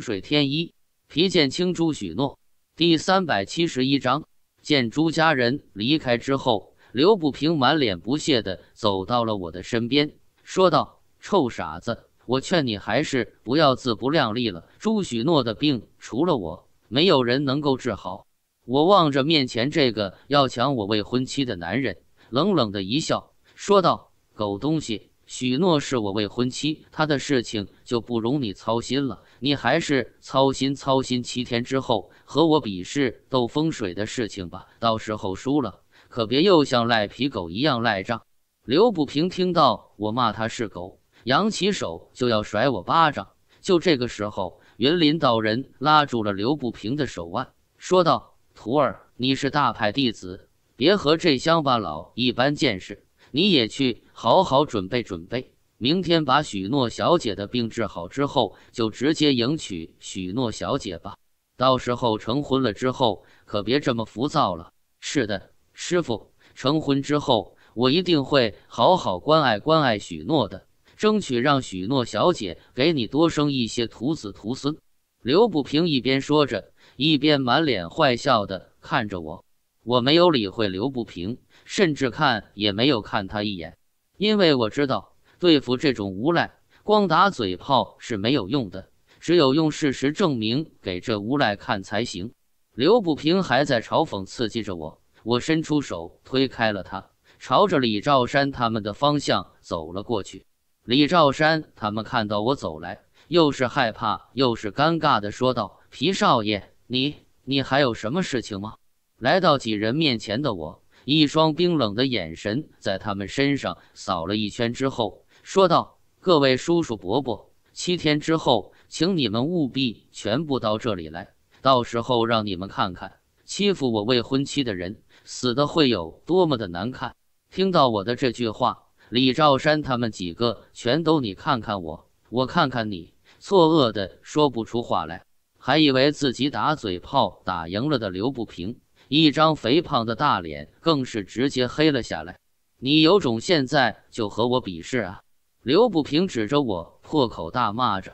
水天一，皮剑青，朱许诺，第三百七十一章。见朱家人离开之后，刘不平满脸不屑的走到了我的身边，说道：“臭傻子，我劝你还是不要自不量力了。朱许诺的病，除了我，没有人能够治好。”我望着面前这个要抢我未婚妻的男人，冷冷的一笑，说道：“狗东西，许诺是我未婚妻，他的事情就不容你操心了。”你还是操心操心七天之后和我比试斗风水的事情吧，到时候输了可别又像赖皮狗一样赖账。刘不平听到我骂他是狗，扬起手就要甩我巴掌。就这个时候，云林道人拉住了刘不平的手腕，说道：“徒儿，你是大派弟子，别和这乡巴佬一般见识。你也去好好准备准备。”明天把许诺小姐的病治好之后，就直接迎娶许诺小姐吧。到时候成婚了之后，可别这么浮躁了。是的，师傅，成婚之后我一定会好好关爱关爱许诺的，争取让许诺小姐给你多生一些徒子徒孙。刘不平一边说着，一边满脸坏笑的看着我。我没有理会刘不平，甚至看也没有看他一眼，因为我知道。对付这种无赖，光打嘴炮是没有用的，只有用事实证明给这无赖看才行。刘不平还在嘲讽刺激着我，我伸出手推开了他，朝着李兆山他们的方向走了过去。李兆山他们看到我走来，又是害怕又是尴尬的说道：“皮少爷，你你还有什么事情吗？”来到几人面前的我，一双冰冷的眼神在他们身上扫了一圈之后。说道：“各位叔叔伯伯，七天之后，请你们务必全部到这里来，到时候让你们看看欺负我未婚妻的人死的会有多么的难看。”听到我的这句话，李兆山他们几个全都你看看我，我看看你，错愕的说不出话来，还以为自己打嘴炮打赢了的刘不平，一张肥胖的大脸更是直接黑了下来。你有种，现在就和我比试啊！刘不平指着我破口大骂着，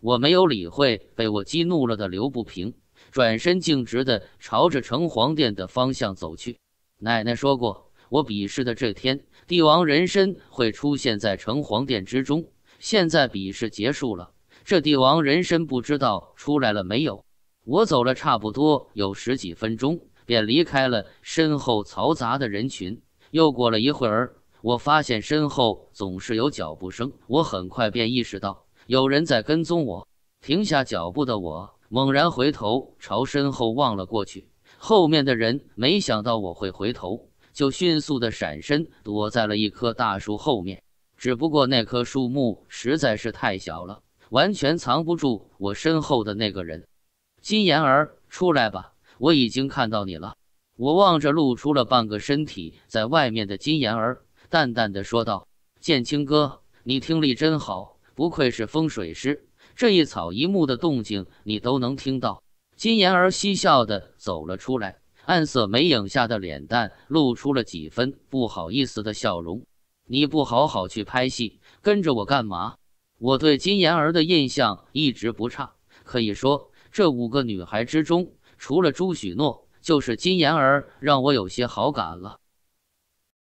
我没有理会被我激怒了的刘不平，转身径直的朝着城隍殿的方向走去。奶奶说过，我比试的这天，帝王人参会出现在城隍殿之中。现在比试结束了，这帝王人参不知道出来了没有？我走了差不多有十几分钟，便离开了身后嘈杂的人群。又过了一会儿。我发现身后总是有脚步声，我很快便意识到有人在跟踪我。停下脚步的我猛然回头朝身后望了过去，后面的人没想到我会回头，就迅速的闪身躲在了一棵大树后面。只不过那棵树木实在是太小了，完全藏不住我身后的那个人。金妍儿，出来吧，我已经看到你了。我望着露出了半个身体在外面的金妍儿。淡淡的说道：“建清哥，你听力真好，不愧是风水师，这一草一木的动静你都能听到。”金妍儿嬉笑的走了出来，暗色眉影下的脸蛋露出了几分不好意思的笑容。“你不好好去拍戏，跟着我干嘛？”我对金妍儿的印象一直不差，可以说这五个女孩之中，除了朱许诺，就是金妍儿让我有些好感了。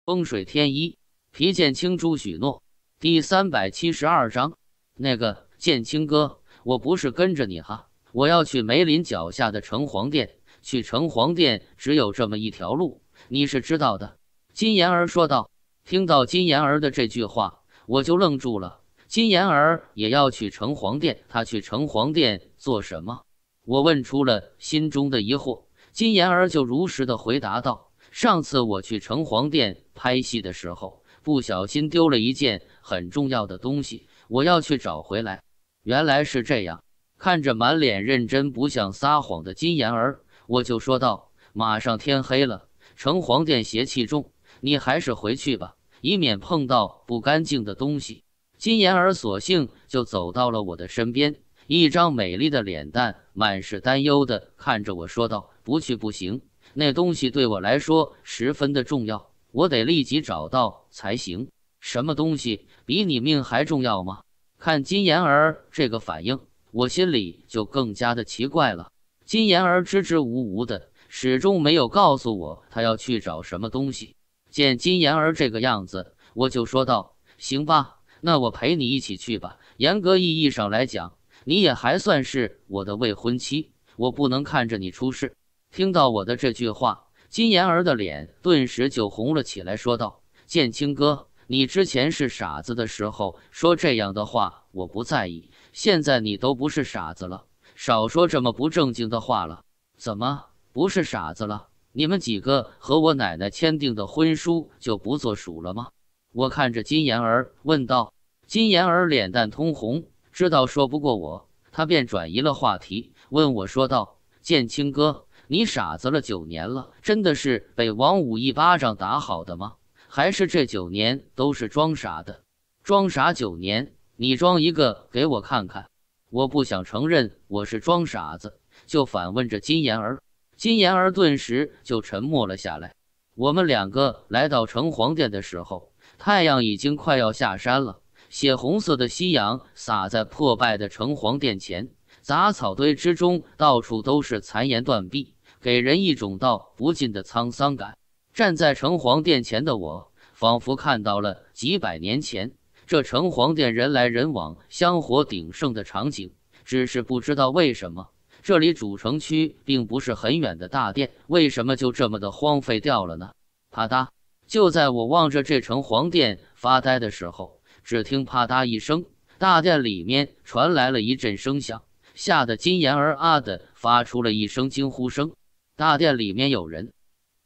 风水天一，皮剑青朱许诺第三百七十二章。那个剑青哥，我不是跟着你哈，我要去梅林脚下的城隍殿。去城隍殿只有这么一条路，你是知道的。”金妍儿说道。听到金妍儿的这句话，我就愣住了。金妍儿也要去城隍殿，他去城隍殿做什么？我问出了心中的疑惑。金妍儿就如实的回答道。上次我去城隍殿拍戏的时候，不小心丢了一件很重要的东西，我要去找回来。原来是这样，看着满脸认真、不像撒谎的金妍儿，我就说道：“马上天黑了，城隍殿邪气重，你还是回去吧，以免碰到不干净的东西。”金妍儿索性就走到了我的身边，一张美丽的脸蛋满是担忧的看着我说道：“不去不行。”那东西对我来说十分的重要，我得立即找到才行。什么东西比你命还重要吗？看金妍儿这个反应，我心里就更加的奇怪了。金妍儿支支吾吾的，始终没有告诉我他要去找什么东西。见金妍儿这个样子，我就说道：“行吧，那我陪你一起去吧。严格意义上来讲，你也还算是我的未婚妻，我不能看着你出事。”听到我的这句话，金妍儿的脸顿时就红了起来，说道：“建青哥，你之前是傻子的时候说这样的话，我不在意。现在你都不是傻子了，少说这么不正经的话了。怎么不是傻子了？你们几个和我奶奶签订的婚书就不作数了吗？”我看着金妍儿问道。金妍儿脸蛋通红，知道说不过我，他便转移了话题，问我说道：“建青哥。”你傻子了九年了，真的是被王五一巴掌打好的吗？还是这九年都是装傻的？装傻九年，你装一个给我看看。我不想承认我是装傻子，就反问着金妍儿。金妍儿顿时就沉默了下来。我们两个来到城隍殿的时候，太阳已经快要下山了，血红色的夕阳洒在破败的城隍殿前，杂草堆之中到处都是残垣断壁。给人一种道不尽的沧桑感。站在城隍殿前的我，仿佛看到了几百年前这城隍殿人来人往、香火鼎盛的场景。只是不知道为什么，这里主城区并不是很远的大殿，为什么就这么的荒废掉了呢？啪嗒！就在我望着这城隍殿发呆的时候，只听啪嗒一声，大殿里面传来了一阵声响，吓得金妍儿啊的发出了一声惊呼声。大殿里面有人，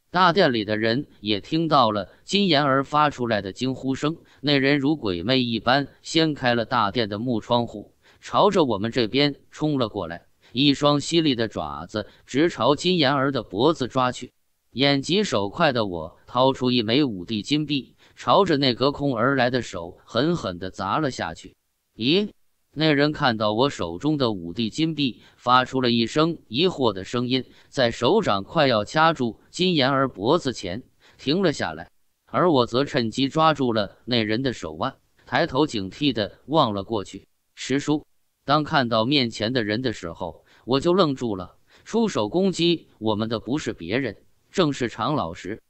大殿里的人也听到了金妍儿发出来的惊呼声。那人如鬼魅一般掀开了大殿的木窗户，朝着我们这边冲了过来，一双犀利的爪子直朝金妍儿的脖子抓去。眼疾手快的我掏出一枚五帝金币，朝着那隔空而来的手狠狠地砸了下去。咦？那人看到我手中的五帝金币，发出了一声疑惑的声音，在手掌快要掐住金妍儿脖子前停了下来，而我则趁机抓住了那人的手腕，抬头警惕地望了过去。师叔，当看到面前的人的时候，我就愣住了。出手攻击我们的不是别人，正是常老师。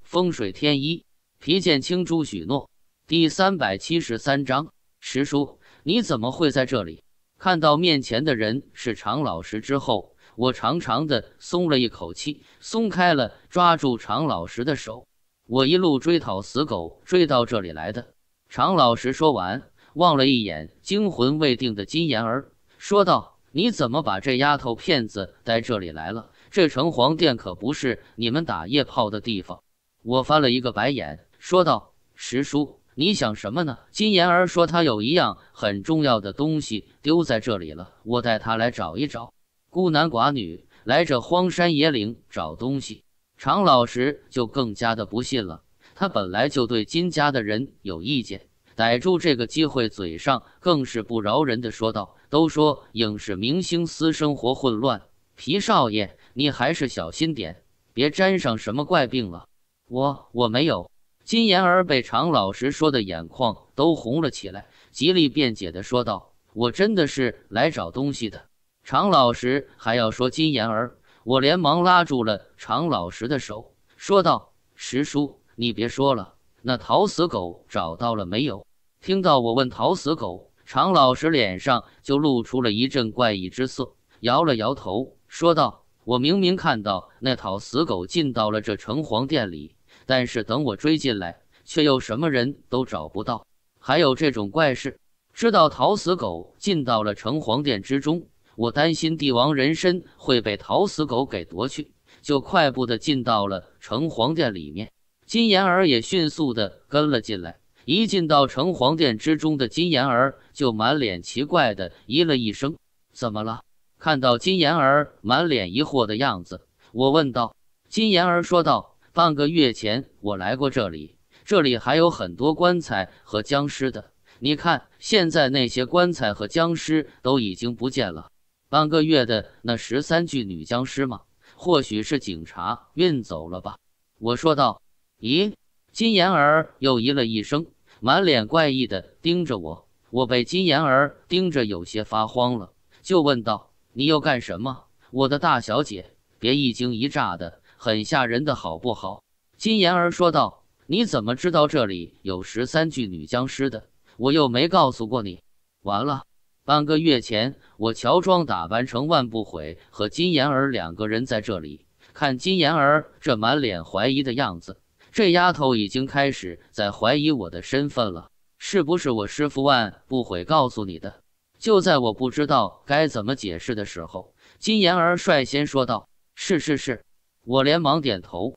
风水天一，皮剑青珠许诺，第三百七十三章。石叔，你怎么会在这里？看到面前的人是常老师之后，我长长的松了一口气，松开了抓住常老师的手。我一路追讨死狗，追到这里来的。常老师说完，望了一眼惊魂未定的金妍儿，说道：“你怎么把这丫头骗子带这里来了？这城隍殿可不是你们打夜炮的地方。”我翻了一个白眼，说道：“石叔。”你想什么呢？金妍儿说他有一样很重要的东西丢在这里了，我带他来找一找。孤男寡女来这荒山野岭找东西，常老实就更加的不信了。他本来就对金家的人有意见，逮住这个机会，嘴上更是不饶人的说道：“都说影视明星私生活混乱，皮少爷你还是小心点，别沾上什么怪病了。”我我没有。金妍儿被常老师说的眼眶都红了起来，极力辩解的说道：“我真的是来找东西的。”常老师还要说金妍儿，我连忙拉住了常老师的手，说道：“石叔，你别说了。那逃死狗找到了没有？”听到我问逃死狗，常老师脸上就露出了一阵怪异之色，摇了摇头，说道：“我明明看到那讨死狗进到了这城隍殿里。”但是等我追进来，却又什么人都找不到。还有这种怪事！知道桃死狗进到了城隍殿之中，我担心帝王人参会被桃死狗给夺去，就快步的进到了城隍殿里面。金妍儿也迅速的跟了进来。一进到城隍殿之中的金妍儿就满脸奇怪的咦了一声：“怎么了？”看到金妍儿满脸疑惑的样子，我问道：“金妍儿说道。”半个月前我来过这里，这里还有很多棺材和僵尸的。你看，现在那些棺材和僵尸都已经不见了。半个月的那十三具女僵尸吗？或许是警察运走了吧？我说道。咦，金妍儿又咦了一声，满脸怪异的盯着我。我被金妍儿盯着，有些发慌了，就问道：“你又干什么？我的大小姐，别一惊一乍的。”很吓人的好不好？金妍儿说道：“你怎么知道这里有十三具女僵尸的？我又没告诉过你。”完了，半个月前我乔装打扮成万不悔和金妍儿两个人在这里。看金妍儿这满脸怀疑的样子，这丫头已经开始在怀疑我的身份了。是不是我师傅万不悔告诉你的？就在我不知道该怎么解释的时候，金妍儿率先说道：“是是是。”我连忙点头，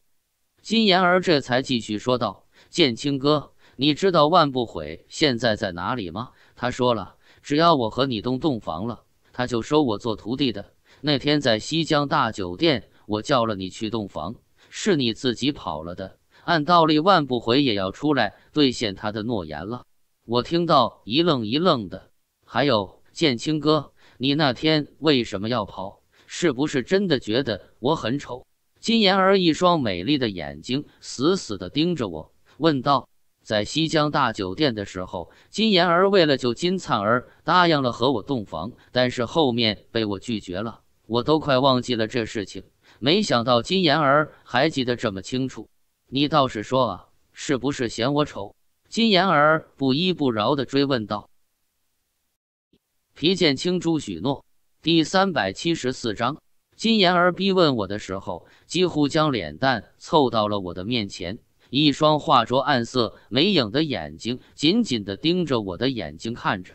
金言儿这才继续说道：“剑清哥，你知道万不悔现在在哪里吗？他说了，只要我和你洞洞房了，他就收我做徒弟的。那天在西江大酒店，我叫了你去洞房，是你自己跑了的。按道理，万不悔也要出来兑现他的诺言了。”我听到一愣一愣的。还有，剑清哥，你那天为什么要跑？是不是真的觉得我很丑？金妍儿一双美丽的眼睛死死地盯着我，问道：“在西江大酒店的时候，金妍儿为了救金灿儿，答应了和我洞房，但是后面被我拒绝了。我都快忘记了这事情，没想到金妍儿还记得这么清楚。你倒是说啊，是不是嫌我丑？”金妍儿不依不饶地追问道。《皮剑青珠许诺》第三百七十四章。金妍儿逼问我的时候，几乎将脸蛋凑到了我的面前，一双化着暗色眉影的眼睛紧紧地盯着我的眼睛看着。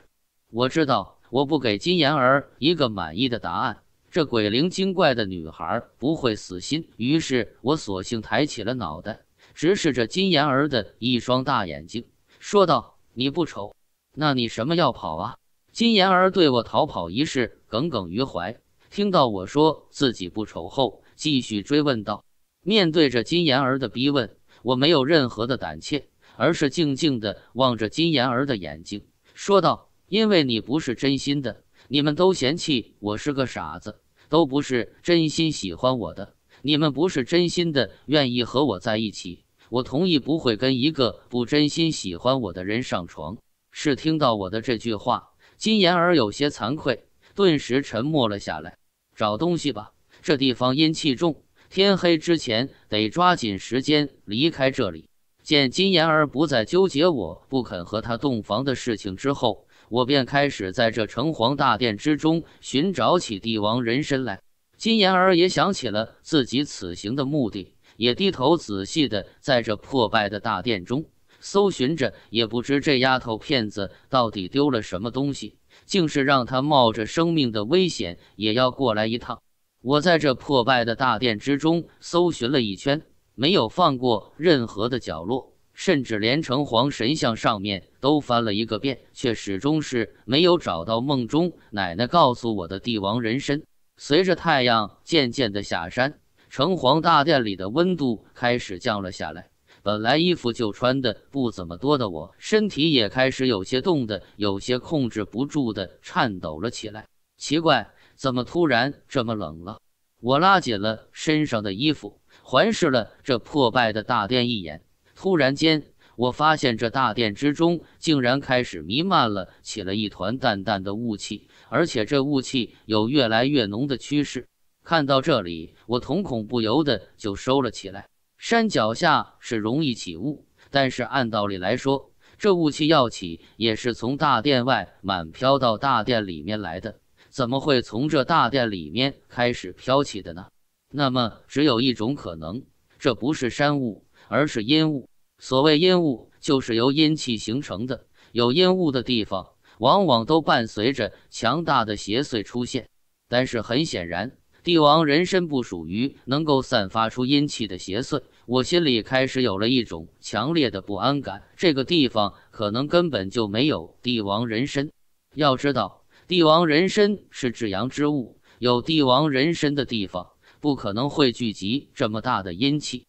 我知道，我不给金妍儿一个满意的答案，这鬼灵精怪的女孩不会死心。于是我索性抬起了脑袋，直视着金妍儿的一双大眼睛，说道：“你不丑，那你什么要跑啊？”金妍儿对我逃跑一事耿耿于怀。听到我说自己不丑后，继续追问道。面对着金妍儿的逼问，我没有任何的胆怯，而是静静的望着金妍儿的眼睛，说道：“因为你不是真心的，你们都嫌弃我是个傻子，都不是真心喜欢我的，你们不是真心的愿意和我在一起。我同意不会跟一个不真心喜欢我的人上床。”是听到我的这句话，金妍儿有些惭愧，顿时沉默了下来。找东西吧，这地方阴气重，天黑之前得抓紧时间离开这里。见金妍儿不再纠结我不肯和她洞房的事情之后，我便开始在这城隍大殿之中寻找起帝王人参来。金妍儿也想起了自己此行的目的，也低头仔细的在这破败的大殿中搜寻着，也不知这丫头片子到底丢了什么东西。竟是让他冒着生命的危险也要过来一趟。我在这破败的大殿之中搜寻了一圈，没有放过任何的角落，甚至连城隍神像上面都翻了一个遍，却始终是没有找到梦中奶奶告诉我的帝王人参。随着太阳渐渐的下山，城隍大殿里的温度开始降了下来。本来衣服就穿的不怎么多的我，身体也开始有些冻的，有些控制不住的颤抖了起来。奇怪，怎么突然这么冷了？我拉紧了身上的衣服，环视了这破败的大殿一眼。突然间，我发现这大殿之中竟然开始弥漫了起了一团淡淡的雾气，而且这雾气有越来越浓的趋势。看到这里，我瞳孔不由得就收了起来。山脚下是容易起雾，但是按道理来说，这雾气要起也是从大殿外满飘到大殿里面来的，怎么会从这大殿里面开始飘起的呢？那么只有一种可能，这不是山雾，而是阴雾。所谓阴雾，就是由阴气形成的。有阴雾的地方，往往都伴随着强大的邪祟出现。但是很显然。帝王人参不属于能够散发出阴气的邪祟，我心里开始有了一种强烈的不安感。这个地方可能根本就没有帝王人参。要知道，帝王人参是至阳之物，有帝王人参的地方，不可能会聚集这么大的阴气。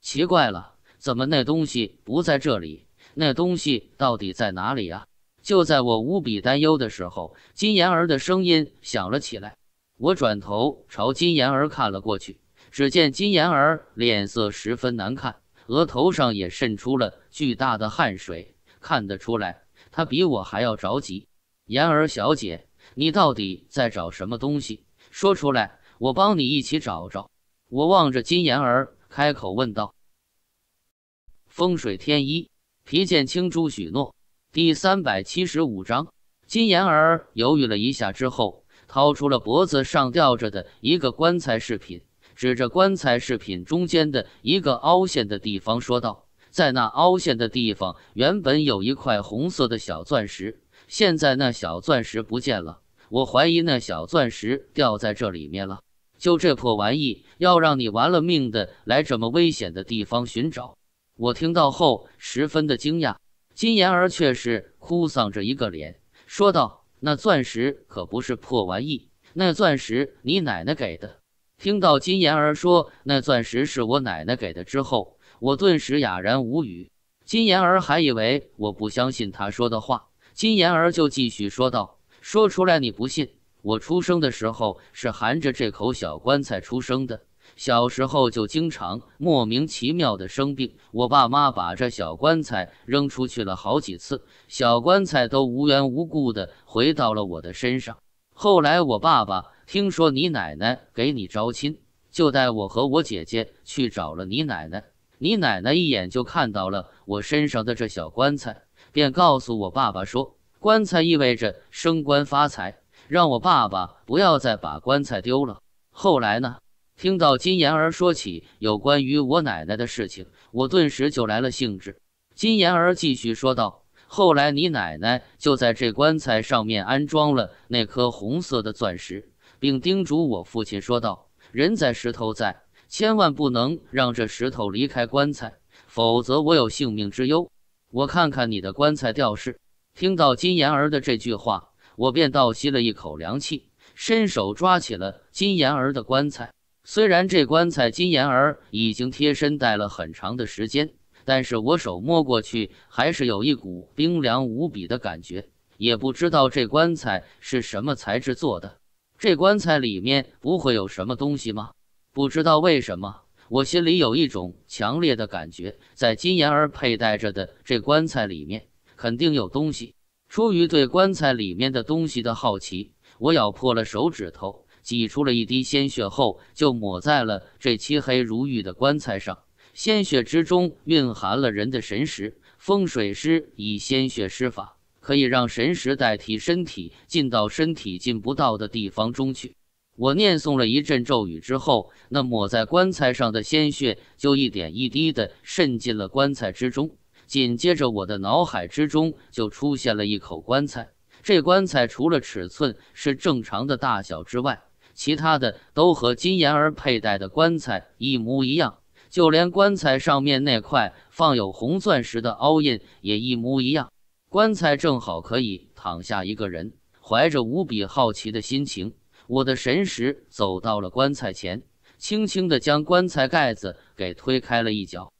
奇怪了，怎么那东西不在这里？那东西到底在哪里啊？就在我无比担忧的时候，金妍儿的声音响了起来。我转头朝金妍儿看了过去，只见金妍儿脸色十分难看，额头上也渗出了巨大的汗水，看得出来她比我还要着急。妍儿小姐，你到底在找什么东西？说出来，我帮你一起找找。我望着金妍儿开口问道：“风水天一，皮剑青，朱许诺，第三百七十五章。”金妍儿犹豫了一下之后。掏出了脖子上吊着的一个棺材饰品，指着棺材饰品中间的一个凹陷的地方说道：“在那凹陷的地方原本有一块红色的小钻石，现在那小钻石不见了。我怀疑那小钻石掉在这里面了。就这破玩意，要让你玩了命的来这么危险的地方寻找。”我听到后十分的惊讶，金妍儿却是哭丧着一个脸说道。那钻石可不是破玩意，那钻石你奶奶给的。听到金妍儿说那钻石是我奶奶给的之后，我顿时哑然无语。金妍儿还以为我不相信她说的话，金妍儿就继续说道：“说出来你不信，我出生的时候是含着这口小棺材出生的。”小时候就经常莫名其妙的生病，我爸妈把这小棺材扔出去了好几次，小棺材都无缘无故的回到了我的身上。后来我爸爸听说你奶奶给你招亲，就带我和我姐姐去找了你奶奶。你奶奶一眼就看到了我身上的这小棺材，便告诉我爸爸说：“棺材意味着升官发财，让我爸爸不要再把棺材丢了。”后来呢？听到金妍儿说起有关于我奶奶的事情，我顿时就来了兴致。金妍儿继续说道：“后来你奶奶就在这棺材上面安装了那颗红色的钻石，并叮嘱我父亲说道：‘人在石头在，千万不能让这石头离开棺材，否则我有性命之忧。’我看看你的棺材吊饰。”听到金妍儿的这句话，我便倒吸了一口凉气，伸手抓起了金妍儿的棺材。虽然这棺材金妍儿已经贴身戴了很长的时间，但是我手摸过去还是有一股冰凉无比的感觉。也不知道这棺材是什么材质做的，这棺材里面不会有什么东西吗？不知道为什么，我心里有一种强烈的感觉，在金妍儿佩戴着的这棺材里面肯定有东西。出于对棺材里面的东西的好奇，我咬破了手指头。挤出了一滴鲜血后，就抹在了这漆黑如玉的棺材上。鲜血之中蕴含了人的神识，风水师以鲜血施法，可以让神识代替身体进到身体进不到的地方中去。我念诵了一阵咒语之后，那抹在棺材上的鲜血就一点一滴的渗进了棺材之中。紧接着，我的脑海之中就出现了一口棺材。这棺材除了尺寸是正常的大小之外，其他的都和金妍儿佩戴的棺材一模一样，就连棺材上面那块放有红钻石的凹印也一模一样。棺材正好可以躺下一个人。怀着无比好奇的心情，我的神识走到了棺材前，轻轻地将棺材盖子给推开了一角。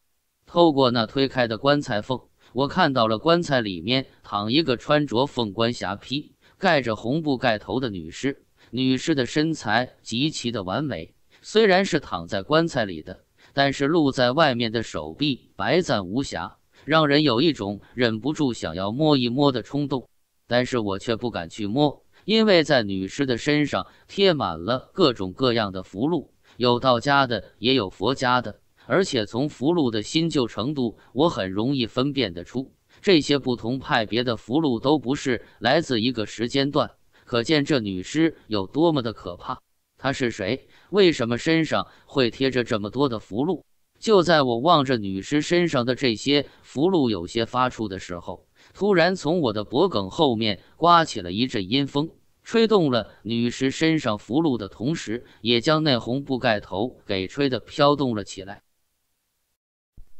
透过那推开的棺材缝，我看到了棺材里面躺一个穿着凤冠霞帔、盖着红布盖头的女尸。女尸的身材极其的完美，虽然是躺在棺材里的，但是露在外面的手臂白暂无瑕，让人有一种忍不住想要摸一摸的冲动。但是我却不敢去摸，因为在女尸的身上贴满了各种各样的符箓，有道家的，也有佛家的，而且从符箓的新旧程度，我很容易分辨得出，这些不同派别的符箓都不是来自一个时间段。可见这女尸有多么的可怕。她是谁？为什么身上会贴着这么多的符箓？就在我望着女尸身上的这些符箓有些发怵的时候，突然从我的脖梗后面刮起了一阵阴风，吹动了女尸身上符箓的同时，也将那红布盖头给吹得飘动了起来。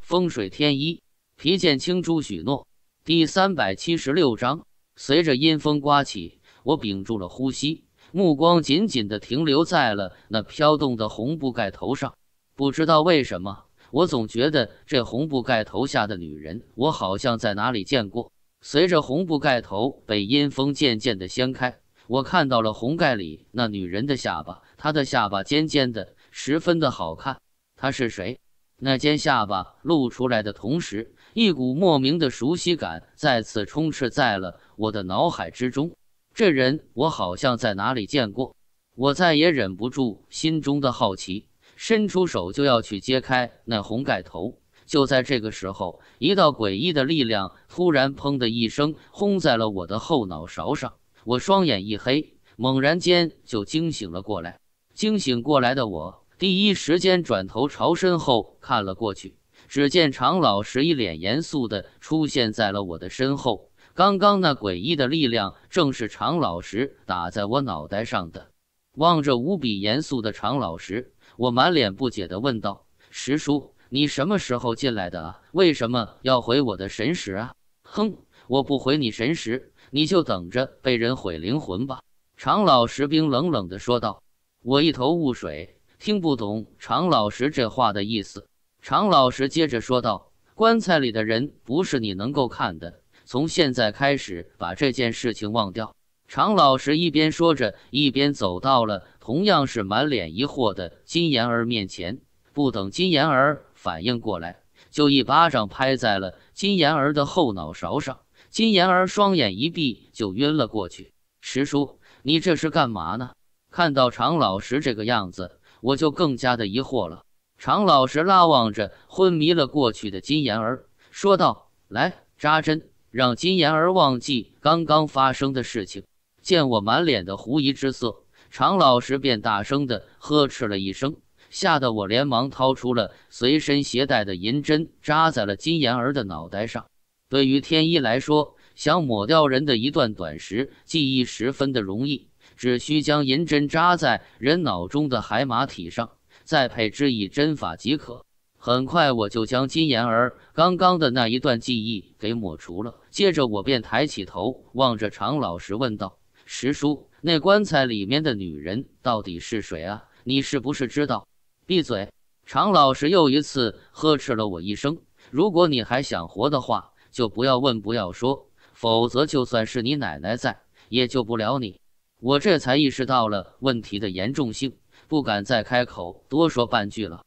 风水天一，皮剑青珠许诺第三百七十六章。随着阴风刮起。我屏住了呼吸，目光紧紧地停留在了那飘动的红布盖头上。不知道为什么，我总觉得这红布盖头下的女人，我好像在哪里见过。随着红布盖头被阴风渐渐地掀开，我看到了红盖里那女人的下巴。她的下巴尖尖的，十分的好看。她是谁？那尖下巴露出来的同时，一股莫名的熟悉感再次充斥在了我的脑海之中。这人我好像在哪里见过，我再也忍不住心中的好奇，伸出手就要去揭开那红盖头。就在这个时候，一道诡异的力量突然“砰”的一声轰在了我的后脑勺上，我双眼一黑，猛然间就惊醒了过来。惊醒过来的我，第一时间转头朝身后看了过去，只见常老师一脸严肃地出现在了我的身后。刚刚那诡异的力量，正是常老师打在我脑袋上的。望着无比严肃的常老师，我满脸不解地问道：“石叔，你什么时候进来的啊？为什么要毁我的神石啊？”“哼，我不毁你神石，你就等着被人毁灵魂吧。”常老师冰冷冷地说道。我一头雾水，听不懂常老师这话的意思。常老师接着说道：“棺材里的人不是你能够看的。”从现在开始，把这件事情忘掉。常老师一边说着，一边走到了同样是满脸疑惑的金妍儿面前。不等金妍儿反应过来，就一巴掌拍在了金妍儿的后脑勺上。金妍儿双眼一闭，就晕了过去。师叔，你这是干嘛呢？看到常老师这个样子，我就更加的疑惑了。常老师拉望着昏迷了过去的金妍儿，说道：“来扎针。”让金妍儿忘记刚刚发生的事情。见我满脸的狐疑之色，常老师便大声的呵斥了一声，吓得我连忙掏出了随身携带的银针，扎在了金妍儿的脑袋上。对于天一来说，想抹掉人的一段短时记忆十分的容易，只需将银针扎在人脑中的海马体上，再配之以针法即可。很快我就将金妍儿刚刚的那一段记忆给抹除了。接着我便抬起头，望着常老师问道：“石叔，那棺材里面的女人到底是谁啊？你是不是知道？”闭嘴！常老师又一次呵斥了我一声：“如果你还想活的话，就不要问，不要说，否则就算是你奶奶在，也救不了你。”我这才意识到了问题的严重性，不敢再开口多说半句了。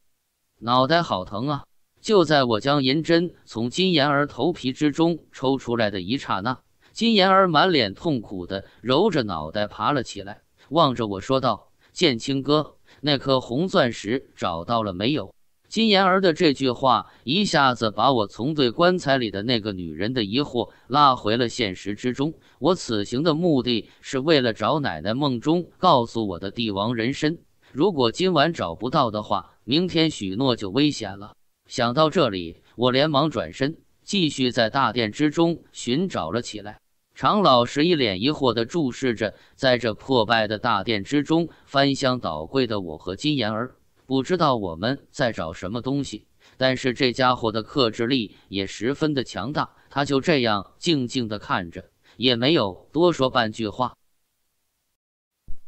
脑袋好疼啊！就在我将银针从金妍儿头皮之中抽出来的一刹那，金妍儿满脸痛苦的揉着脑袋爬了起来，望着我说道：“剑清哥，那颗红钻石找到了没有？”金妍儿的这句话一下子把我从对棺材里的那个女人的疑惑拉回了现实之中。我此行的目的是为了找奶奶梦中告诉我的帝王人参，如果今晚找不到的话。明天许诺就危险了。想到这里，我连忙转身，继续在大殿之中寻找了起来。常老师一脸疑惑地注视着，在这破败的大殿之中翻箱倒柜的我和金岩儿，不知道我们在找什么东西。但是这家伙的克制力也十分的强大，他就这样静静地看着，也没有多说半句话。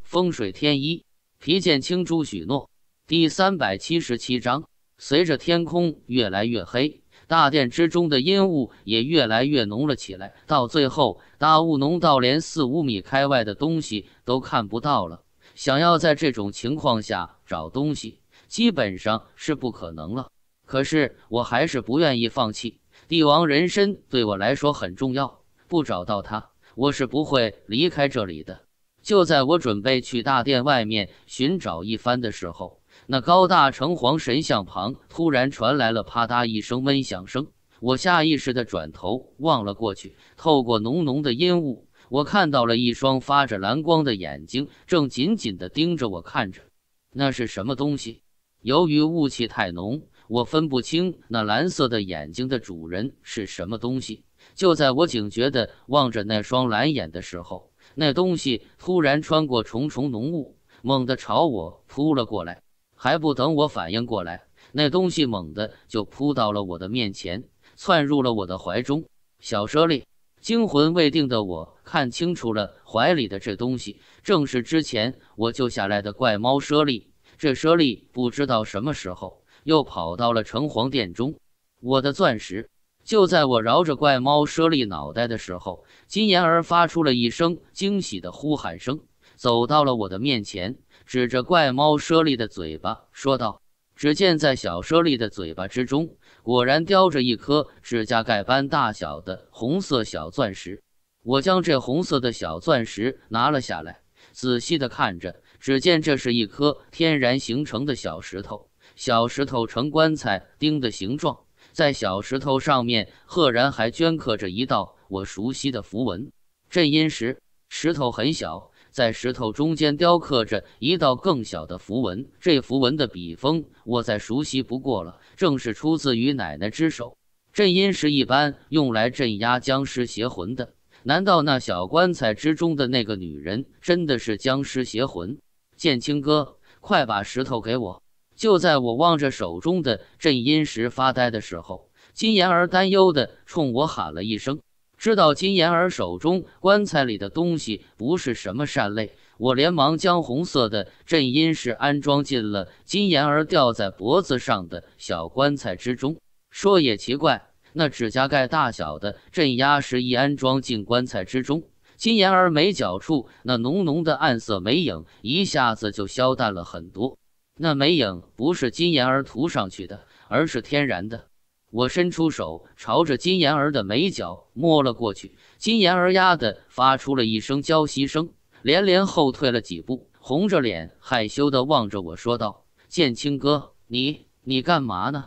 风水天一，皮剑青珠，许诺。第三百七十七章，随着天空越来越黑，大殿之中的阴雾也越来越浓了起来。到最后，大雾浓到连四五米开外的东西都看不到了。想要在这种情况下找东西，基本上是不可能了。可是，我还是不愿意放弃。帝王人参对我来说很重要，不找到它，我是不会离开这里的。就在我准备去大殿外面寻找一番的时候，那高大城隍神像旁突然传来了啪嗒一声闷响声，我下意识地转头望了过去，透过浓浓的烟雾，我看到了一双发着蓝光的眼睛，正紧紧的盯着我看着。那是什么东西？由于雾气太浓，我分不清那蓝色的眼睛的主人是什么东西。就在我警觉的望着那双蓝眼的时候，那东西突然穿过重重浓雾，猛地朝我扑了过来。还不等我反应过来，那东西猛地就扑到了我的面前，窜入了我的怀中。小舍利，惊魂未定的我看清楚了怀里的这东西，正是之前我救下来的怪猫舍利。这舍利不知道什么时候又跑到了城隍殿中。我的钻石，就在我饶着怪猫舍利脑袋的时候，金妍儿发出了一声惊喜的呼喊声，走到了我的面前。指着怪猫舍利的嘴巴说道：“只见在小舍利的嘴巴之中，果然叼着一颗指甲盖般大小的红色小钻石。我将这红色的小钻石拿了下来，仔细的看着，只见这是一颗天然形成的小石头，小石头呈棺材钉的形状，在小石头上面赫然还镌刻着一道我熟悉的符文。镇阴石，石头很小。”在石头中间雕刻着一道更小的符文，这符文的笔锋我再熟悉不过了，正是出自于奶奶之手。镇阴石一般用来镇压僵尸邪魂的，难道那小棺材之中的那个女人真的是僵尸邪魂？剑青哥，快把石头给我！就在我望着手中的镇阴石发呆的时候，金妍儿担忧的冲我喊了一声。知道金妍儿手中棺材里的东西不是什么善类，我连忙将红色的镇阴石安装进了金妍儿吊在脖子上的小棺材之中。说也奇怪，那指甲盖大小的镇压石一安装进棺材之中，金妍儿眉角处那浓浓的暗色眉影一下子就消淡了很多。那眉影不是金妍儿涂上去的，而是天然的。我伸出手，朝着金妍儿的眉角摸了过去，金妍儿丫的发出了一声娇息声，连连后退了几步，红着脸害羞的望着我说道：“剑青哥，你你干嘛呢？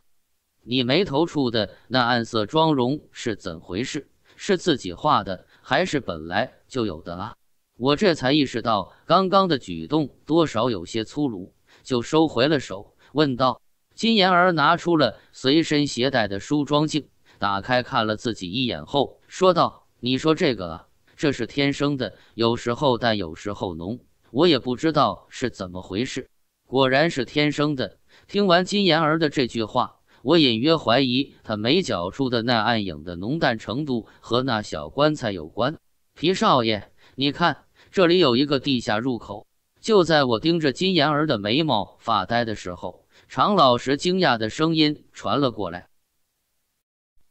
你眉头处的那暗色妆容是怎回事？是自己画的，还是本来就有的啊？”我这才意识到刚刚的举动多少有些粗鲁，就收回了手，问道。金妍儿拿出了随身携带的梳妆镜，打开看了自己一眼后，说道：“你说这个啊，这是天生的，有时候淡，有时候浓，我也不知道是怎么回事。果然是天生的。”听完金妍儿的这句话，我隐约怀疑她眉角处的那暗影的浓淡程度和那小棺材有关。皮少爷，你看，这里有一个地下入口。就在我盯着金妍儿的眉毛发呆的时候。常老师惊讶的声音传了过来。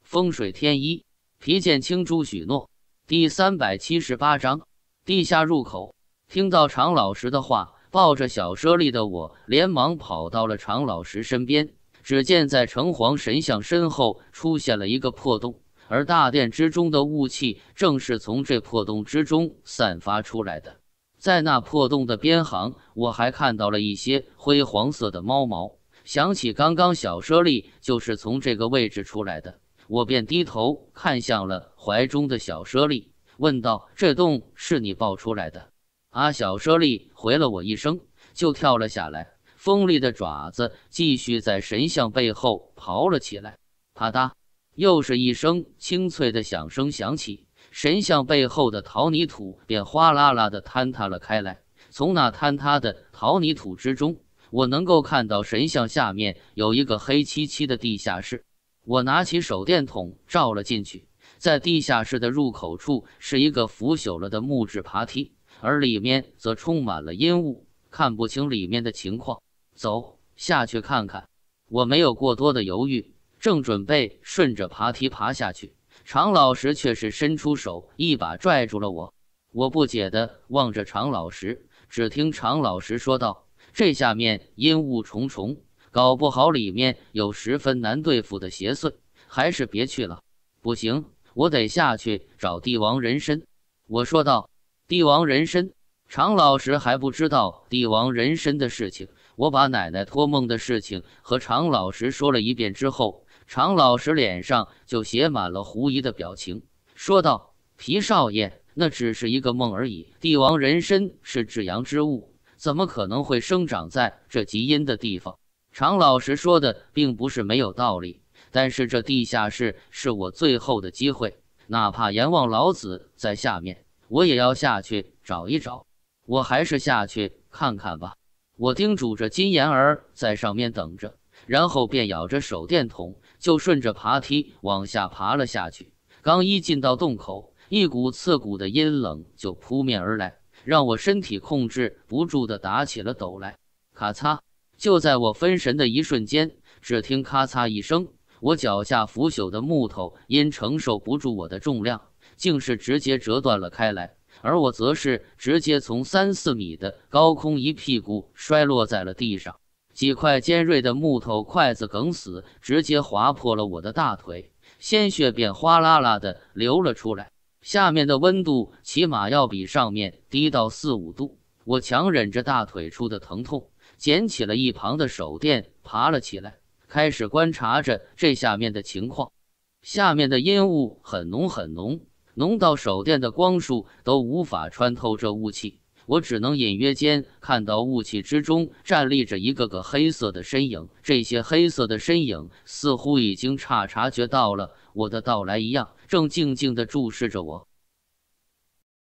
风水天一，皮剑青珠许诺，第三百七十八章，地下入口。听到常老师的话，抱着小舍利的我连忙跑到了常老师身边。只见在城隍神像身后出现了一个破洞，而大殿之中的雾气正是从这破洞之中散发出来的。在那破洞的边行，我还看到了一些灰黄色的猫毛。想起刚刚小舍利就是从这个位置出来的，我便低头看向了怀中的小舍利，问道：“这洞是你抱出来的？”阿小舍利回了我一声，就跳了下来，锋利的爪子继续在神像背后刨了起来。啪嗒，又是一声清脆的响声响起，神像背后的陶泥土便哗啦啦的坍塌了开来。从那坍塌的陶泥土之中。我能够看到神像下面有一个黑漆漆的地下室，我拿起手电筒照了进去，在地下室的入口处是一个腐朽了的木质爬梯，而里面则充满了烟雾，看不清里面的情况。走，下去看看。我没有过多的犹豫，正准备顺着爬梯爬下去，常老师却是伸出手一把拽住了我。我不解地望着常老师，只听常老师说道。这下面阴雾重重，搞不好里面有十分难对付的邪祟，还是别去了。不行，我得下去找帝王人参。我说道：“帝王人参，常老师还不知道帝王人参的事情。我把奶奶托梦的事情和常老师说了一遍之后，常老师脸上就写满了狐疑的表情，说道：‘皮少爷，那只是一个梦而已。帝王人参是至阳之物。’”怎么可能会生长在这极阴的地方？常老师说的并不是没有道理。但是这地下室是我最后的机会，哪怕阎王老子在下面，我也要下去找一找。我还是下去看看吧。我叮嘱着金妍儿在上面等着，然后便咬着手电筒，就顺着爬梯往下爬了下去。刚一进到洞口，一股刺骨的阴冷就扑面而来。让我身体控制不住的打起了抖来，咔嚓！就在我分神的一瞬间，只听咔嚓一声，我脚下腐朽的木头因承受不住我的重量，竟是直接折断了开来，而我则是直接从三四米的高空一屁股摔落在了地上，几块尖锐的木头筷子梗死，直接划破了我的大腿，鲜血便哗啦啦的流了出来。下面的温度起码要比上面低到四五度。我强忍着大腿处的疼痛，捡起了一旁的手电，爬了起来，开始观察着这下面的情况。下面的烟雾很浓很浓，浓到手电的光束都无法穿透这雾气，我只能隐约间看到雾气之中站立着一个个黑色的身影。这些黑色的身影似乎已经差察觉到了我的到来一样。正静静的注视着我。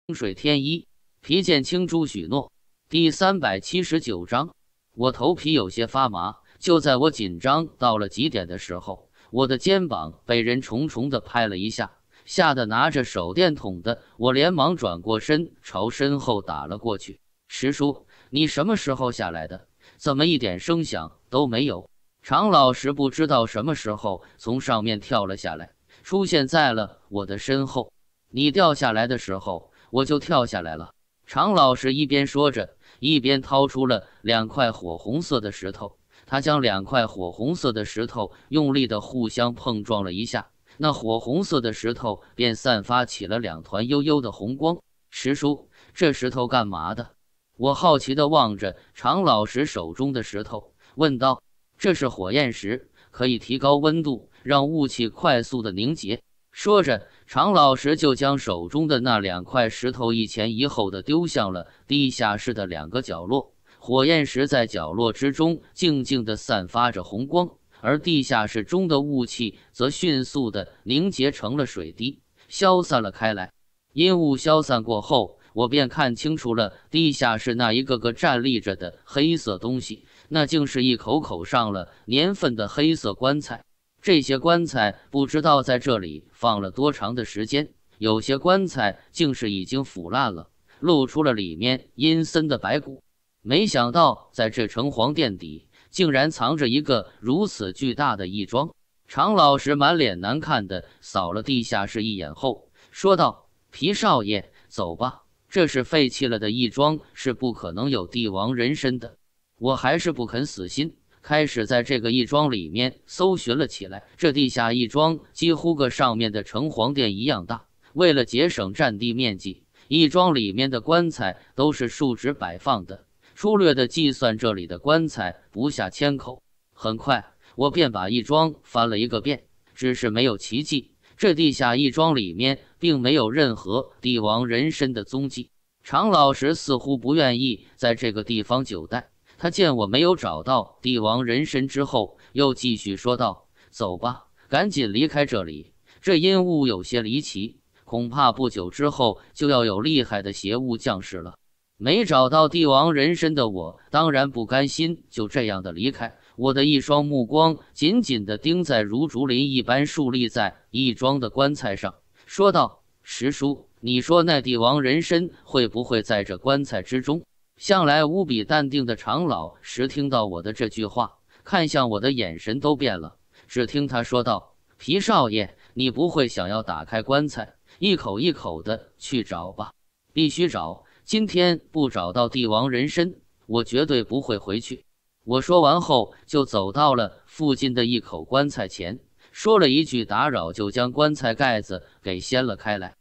风水天一，皮剑青珠许诺第三百七十九章。我头皮有些发麻，就在我紧张到了极点的时候，我的肩膀被人重重的拍了一下，吓得拿着手电筒的我连忙转过身朝身后打了过去。师叔，你什么时候下来的？怎么一点声响都没有？常老师不知道什么时候从上面跳了下来。出现在了我的身后。你掉下来的时候，我就跳下来了。常老师一边说着，一边掏出了两块火红色的石头。他将两块火红色的石头用力的互相碰撞了一下，那火红色的石头便散发起了两团幽幽的红光。师叔，这石头干嘛的？我好奇的望着常老师手中的石头，问道：“这是火焰石，可以提高温度。”让雾气快速的凝结。说着，常老师就将手中的那两块石头一前一后的丢向了地下室的两个角落。火焰石在角落之中静静的散发着红光，而地下室中的雾气则迅速的凝结成了水滴，消散了开来。阴雾消散过后，我便看清楚了地下室那一个个站立着的黑色东西，那竟是一口口上了年份的黑色棺材。这些棺材不知道在这里放了多长的时间，有些棺材竟是已经腐烂了，露出了里面阴森的白骨。没想到在这城隍殿底，竟然藏着一个如此巨大的异庄。常老师满脸难看的扫了地下室一眼后，说道：“皮少爷，走吧，这是废弃了的义庄，是不可能有帝王人参的。我还是不肯死心。”开始在这个义庄里面搜寻了起来。这地下义庄几乎跟上面的城隍殿一样大。为了节省占地面积，义庄里面的棺材都是竖直摆放的。粗略的计算，这里的棺材不下千口。很快，我便把义庄翻了一个遍，只是没有奇迹。这地下义庄里面并没有任何帝王人身的踪迹。常老实似乎不愿意在这个地方久待。他见我没有找到帝王人参之后，又继续说道：“走吧，赶紧离开这里。这阴雾有些离奇，恐怕不久之后就要有厉害的邪物降世了。”没找到帝王人参的我当然不甘心，就这样的离开。我的一双目光紧紧地盯在如竹林一般竖立在义庄的棺材上，说道：“石叔，你说那帝王人参会不会在这棺材之中？”向来无比淡定的常老时听到我的这句话，看向我的眼神都变了。只听他说道：“皮少爷，你不会想要打开棺材，一口一口的去找吧？必须找！今天不找到帝王人参，我绝对不会回去。”我说完后，就走到了附近的一口棺材前，说了一句“打扰”，就将棺材盖子给掀了开来。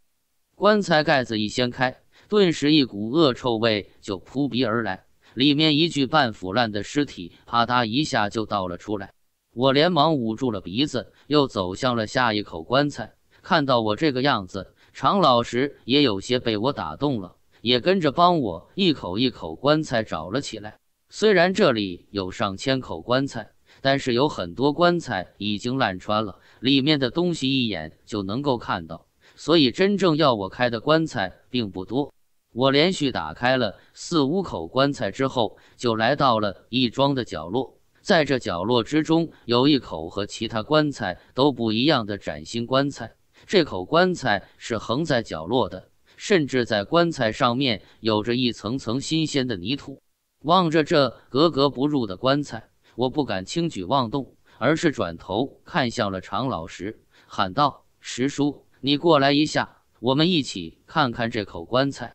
棺材盖子一掀开，顿时一股恶臭味就扑鼻而来，里面一具半腐烂的尸体啪嗒一下就倒了出来。我连忙捂住了鼻子，又走向了下一口棺材。看到我这个样子，常老师也有些被我打动了，也跟着帮我一口一口棺材找了起来。虽然这里有上千口棺材，但是有很多棺材已经烂穿了，里面的东西一眼就能够看到，所以真正要我开的棺材并不多。我连续打开了四五口棺材之后，就来到了义庄的角落。在这角落之中，有一口和其他棺材都不一样的崭新棺材。这口棺材是横在角落的，甚至在棺材上面有着一层层新鲜的泥土。望着这格格不入的棺材，我不敢轻举妄动，而是转头看向了常老师，喊道：“石叔，你过来一下，我们一起看看这口棺材。”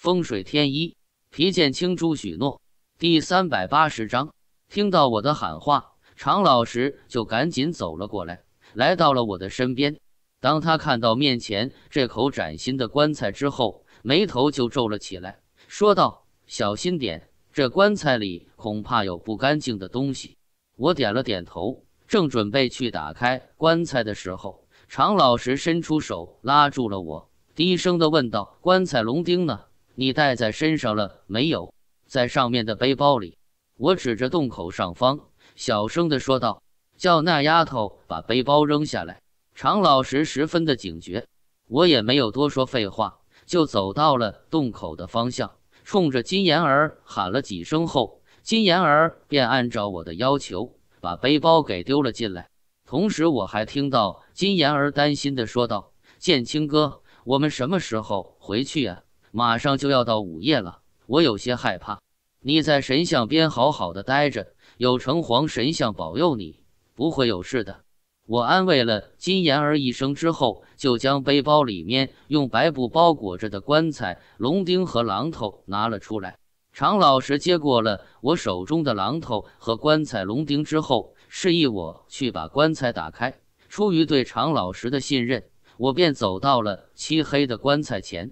风水天一，皮剑青珠许诺第三百八十章。听到我的喊话，常老师就赶紧走了过来，来到了我的身边。当他看到面前这口崭新的棺材之后，眉头就皱了起来，说道：“小心点，这棺材里恐怕有不干净的东西。”我点了点头，正准备去打开棺材的时候，常老师伸出手拉住了我，低声的问道：“棺材龙钉呢？”你带在身上了没有？在上面的背包里。我指着洞口上方，小声的说道：“叫那丫头把背包扔下来。”常老师十分的警觉，我也没有多说废话，就走到了洞口的方向，冲着金妍儿喊了几声后，金妍儿便按照我的要求把背包给丢了进来。同时，我还听到金妍儿担心的说道：“建清哥，我们什么时候回去呀？”马上就要到午夜了，我有些害怕。你在神像边好好的待着，有城隍神像保佑你，不会有事的。我安慰了金妍儿一声之后，就将背包里面用白布包裹着的棺材、龙钉和榔头拿了出来。常老师接过了我手中的榔头和棺材龙钉之后，示意我去把棺材打开。出于对常老师的信任，我便走到了漆黑的棺材前。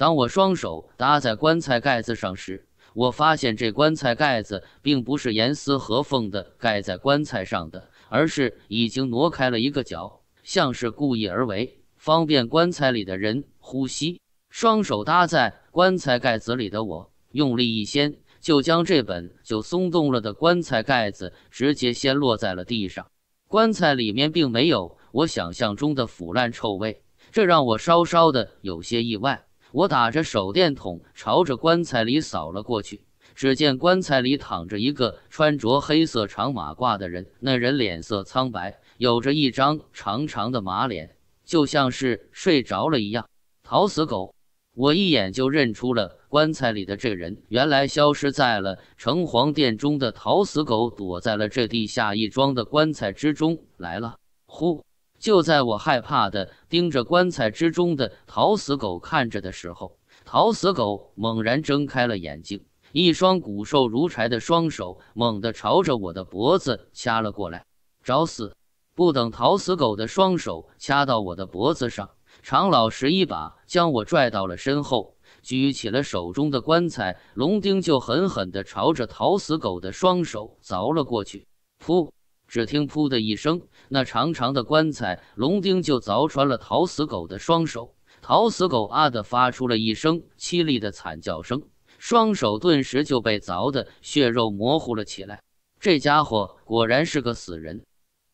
当我双手搭在棺材盖子上时，我发现这棺材盖子并不是严丝合缝的盖在棺材上的，而是已经挪开了一个角，像是故意而为，方便棺材里的人呼吸。双手搭在棺材盖子里的我，用力一掀，就将这本就松动了的棺材盖子直接掀落在了地上。棺材里面并没有我想象中的腐烂臭味，这让我稍稍的有些意外。我打着手电筒朝着棺材里扫了过去，只见棺材里躺着一个穿着黑色长马褂的人，那人脸色苍白，有着一张长长的马脸，就像是睡着了一样。逃死狗，我一眼就认出了棺材里的这人，原来消失在了城隍殿中的逃死狗，躲在了这地下一庄的棺材之中来了。呼！就在我害怕的盯着棺材之中的陶死狗看着的时候，陶死狗猛然睁开了眼睛，一双骨瘦如柴的双手猛地朝着我的脖子掐了过来。找死！不等陶死狗的双手掐到我的脖子上，常老师一把将我拽到了身后，举起了手中的棺材龙钉，就狠狠地朝着陶死狗的双手凿了过去。噗！只听“噗”的一声，那长长的棺材龙钉就凿穿了陶死狗的双手。陶死狗“啊”的发出了一声凄厉的惨叫声，双手顿时就被凿的血肉模糊了起来。这家伙果然是个死人，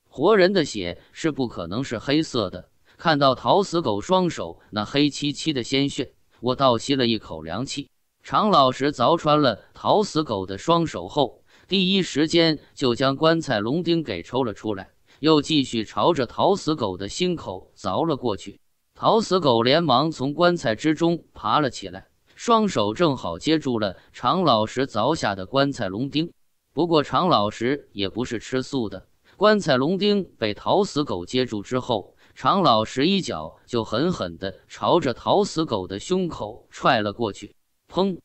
活人的血是不可能是黑色的。看到陶死狗双手那黑漆漆的鲜血，我倒吸了一口凉气。常老实凿穿了陶死狗的双手后。第一时间就将棺材龙钉给抽了出来，又继续朝着陶死狗的心口凿了过去。陶死狗连忙从棺材之中爬了起来，双手正好接住了常老实凿下的棺材龙钉。不过常老实也不是吃素的，棺材龙钉被陶死狗接住之后，常老实一脚就狠狠地朝着陶死狗的胸口踹了过去，砰！